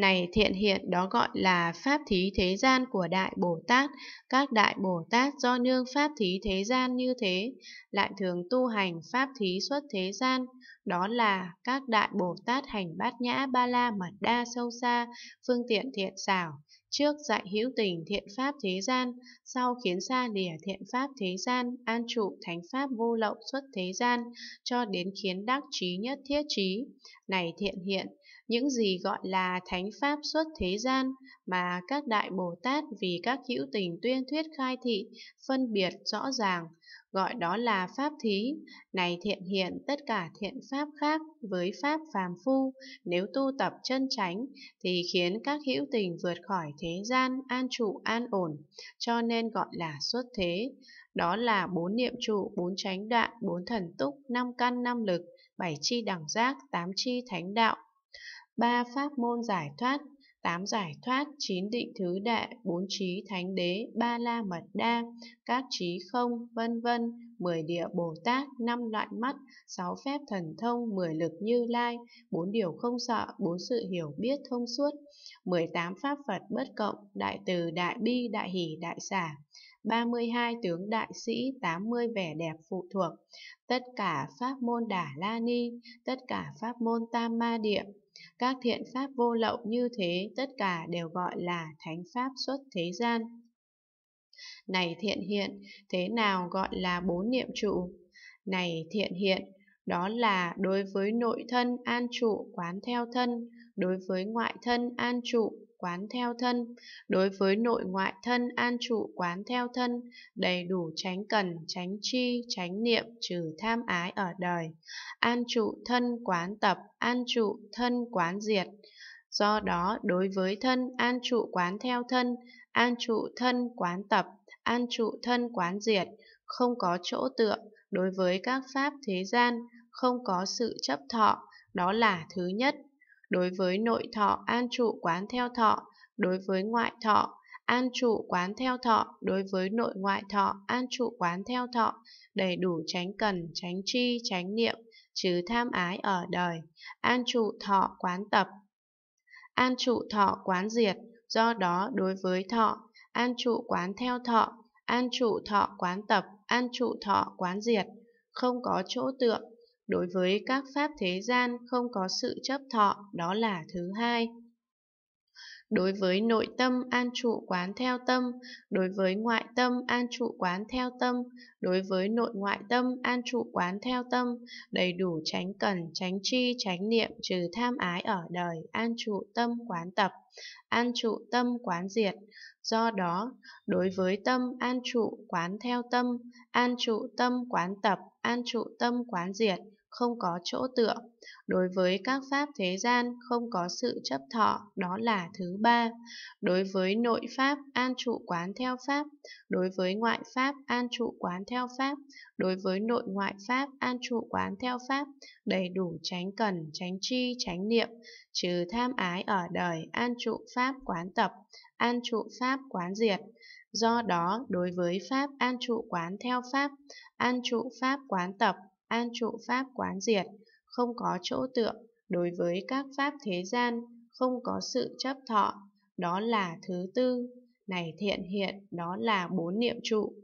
Này thiện hiện đó gọi là Pháp thí thế gian của Đại Bồ Tát. Các Đại Bồ Tát do nương Pháp thí thế gian như thế, lại thường tu hành Pháp thí xuất thế gian. Đó là các Đại Bồ Tát hành bát nhã ba la mật đa sâu xa, phương tiện thiện xảo. Trước dạy hữu tình thiện pháp thế gian, sau khiến xa lìa thiện pháp thế gian, an trụ thánh pháp vô lậu xuất thế gian, cho đến khiến đắc trí nhất thiết trí. Này thiện hiện, những gì gọi là thánh pháp xuất thế gian mà các đại Bồ Tát vì các hữu tình tuyên thuyết khai thị, phân biệt rõ ràng, gọi đó là pháp thí. Này thiện hiện tất cả thiện pháp khác với pháp phàm phu, nếu tu tập chân chánh thì khiến các hữu tình vượt khỏi thế gian an trụ an ổn, cho nên gọi là xuất thế. Đó là bốn niệm trụ, bốn chánh đoạn, bốn thần túc, năm căn năm lực, bảy chi đẳng giác, tám chi thánh đạo, ba Pháp môn giải thoát, tám giải thoát, chín định thứ đệ, bốn trí thánh đế, ba la mật đa, các trí không, vân vân 10 địa Bồ Tát, 5 loại mắt, 6 phép thần thông, 10 lực như lai, 4 điều không sợ, 4 sự hiểu biết thông suốt, 18 pháp Phật bất cộng, đại từ, đại bi, đại hỷ, đại xả, 32 tướng đại sĩ, 80 vẻ đẹp phụ thuộc, tất cả pháp môn Đà la ni, tất cả pháp môn tam ma địa. Các thiện pháp vô lậu như thế tất cả đều gọi là thánh pháp xuất thế gian. Này thiện hiện, thế nào gọi là bốn niệm trụ? Này thiện hiện, đó là đối với nội thân an trụ quán theo thân, đối với ngoại thân an trụ quán theo thân, đối với nội ngoại thân an trụ quán theo thân, đầy đủ tránh cần, tránh chi, tránh niệm, trừ tham ái ở đời. An trụ thân quán tập, an trụ thân quán diệt. Do đó, đối với thân, an trụ quán theo thân, an trụ thân quán tập, an trụ thân quán diệt, không có chỗ tựa đối với các pháp thế gian, không có sự chấp thọ, đó là thứ nhất. Đối với nội thọ an trụ quán theo thọ, đối với ngoại thọ an trụ quán theo thọ, đối với nội ngoại thọ an trụ quán theo thọ, đầy đủ tránh cần, tránh chi, tránh niệm, chứ tham ái ở đời, an trụ thọ quán tập, an trụ thọ quán diệt, Do đó, đối với thọ, an trụ quán theo thọ, an trụ thọ quán tập, an trụ thọ quán diệt, không có chỗ tựa. Đối với các pháp thế gian không có sự chấp thọ, đó là thứ hai. Đối với nội tâm an trụ quán theo tâm, đối với ngoại tâm an trụ quán theo tâm, đối với nội ngoại tâm an trụ quán theo tâm, đầy đủ tránh cần, tránh chi, tránh niệm, trừ tham ái ở đời, an trụ tâm quán tập, an trụ tâm quán diệt. Do đó, đối với tâm an trụ quán theo tâm, an trụ tâm quán tập, an trụ tâm quán diệt, không có chỗ tựa. Đối với các pháp thế gian không có sự chấp thọ, đó là thứ ba. Đối với nội pháp an trụ quán theo pháp, đối với ngoại pháp an trụ quán theo pháp, đối với nội ngoại pháp an trụ quán theo pháp, đầy đủ tránh cần, tránh chi, tránh niệm, trừ tham ái ở đời an trụ pháp quán tập, an trụ pháp quán diệt. Do đó, đối với pháp an trụ quán theo pháp, an trụ pháp quán tập an trụ pháp quán diệt, không có chỗ tựa đối với các pháp thế gian, không có sự chấp thọ, đó là thứ tư. Này thiện hiện, đó là bốn niệm trụ.